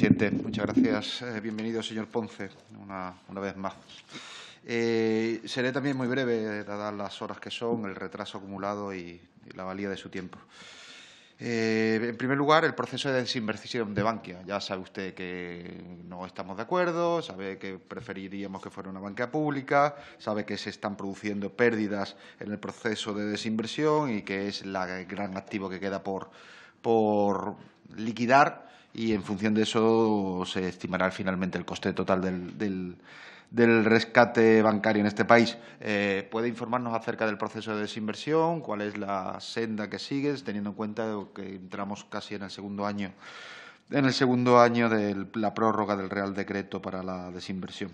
Presidente, muchas gracias. Eh, bienvenido, señor Ponce, una, una vez más. Eh, seré también muy breve, dadas las horas que son, el retraso acumulado y, la valía de su tiempo. Eh, en primer lugar, el proceso de desinversión de banquia. Ya sabe usted que no estamos de acuerdo, sabe que preferiríamos que fuera una banca pública, sabe que se están produciendo pérdidas en el proceso de desinversión y que es el gran activo que queda por, por liquidar y en función de eso se estimará finalmente el coste total del, del, rescate bancario en este país. Eh, ¿Puede informarnos acerca del proceso de desinversión? ¿Cuál es la senda que sigues, teniendo en cuenta que entramos casi en el segundo año, en el segundo año de la prórroga del Real Decreto para la desinversión?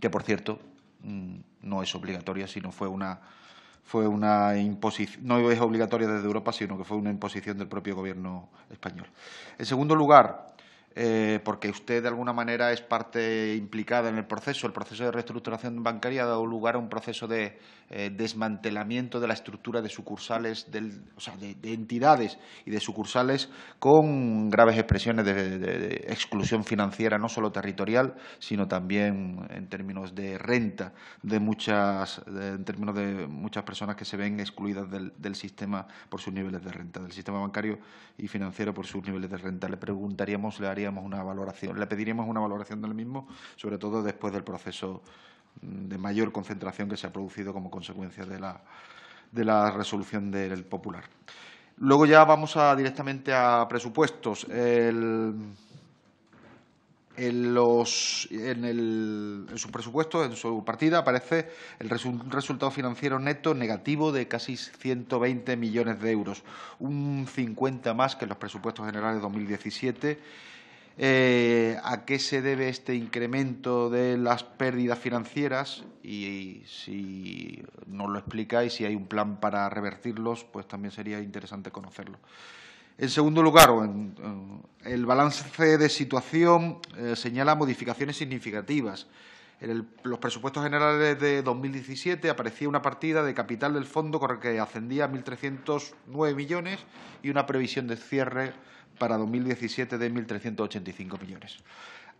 Que, por cierto, mm, no es obligatoria, sino fue una fue una imposición, no es obligatoria desde Europa, sino que fue una imposición del propio gobierno español. En segundo lugar, eh, porque usted de alguna manera es parte implicada en el proceso. El proceso de reestructuración bancaria ha dado lugar a un proceso de eh, desmantelamiento de la estructura de sucursales, del, o sea, de, entidades y de sucursales con graves expresiones de, exclusión financiera, no solo territorial, sino también en términos de renta de muchas, en términos de muchas personas que se ven excluidas del, del sistema por sus niveles de renta, del sistema bancario y financiero por sus niveles de renta. Le preguntaríamos, le haría una valoración, le pediríamos una valoración del mismo, sobre todo después del proceso mm, de mayor concentración que se ha producido como consecuencia de la, de la resolución del Popular. Luego ya vamos a, directamente a presupuestos. en, los, en, el, en, su presupuesto, en su partida, aparece el resultado financiero neto negativo de casi 120 millones de euros, un 50 más que los presupuestos generales de 2017 eh, a qué se debe este incremento de las pérdidas financieras y si nos lo explicáis, si hay un plan para revertirlos, pues también sería interesante conocerlo. En segundo lugar, el balance de situación eh, señala modificaciones significativas en los presupuestos generales de 2017 aparecía una partida de capital del fondo con que ascendía a 1.309 millones y una previsión de cierre para 2017 de 1.385 millones.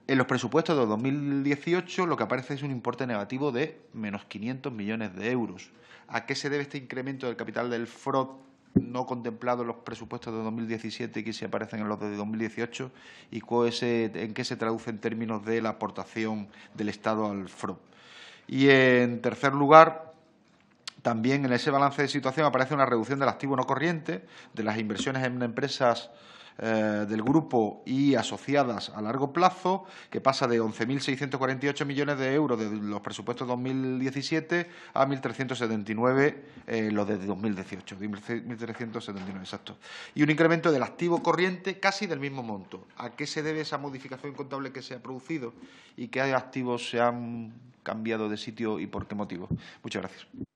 En los presupuestos de 2018 lo que aparece es un importe negativo de menos 500 millones de euros. ¿A qué se debe este incremento del capital del FROD no contemplado los presupuestos de 2017 que se aparecen en los de 2018 y en qué se traduce en términos de la aportación del Estado al Frob Y en tercer lugar, también en ese balance de situación aparece una reducción del activo no corriente, de las inversiones en empresas eh, del grupo y asociadas a largo plazo, que pasa de 11.648 millones de euros de los presupuestos 2017 a 1.379 eh, los de 2018, 1.379 exacto. Y un incremento del activo corriente casi del mismo monto. ¿A qué se debe esa modificación contable que se ha producido y qué activos se han cambiado de sitio y por qué motivo? Muchas gracias.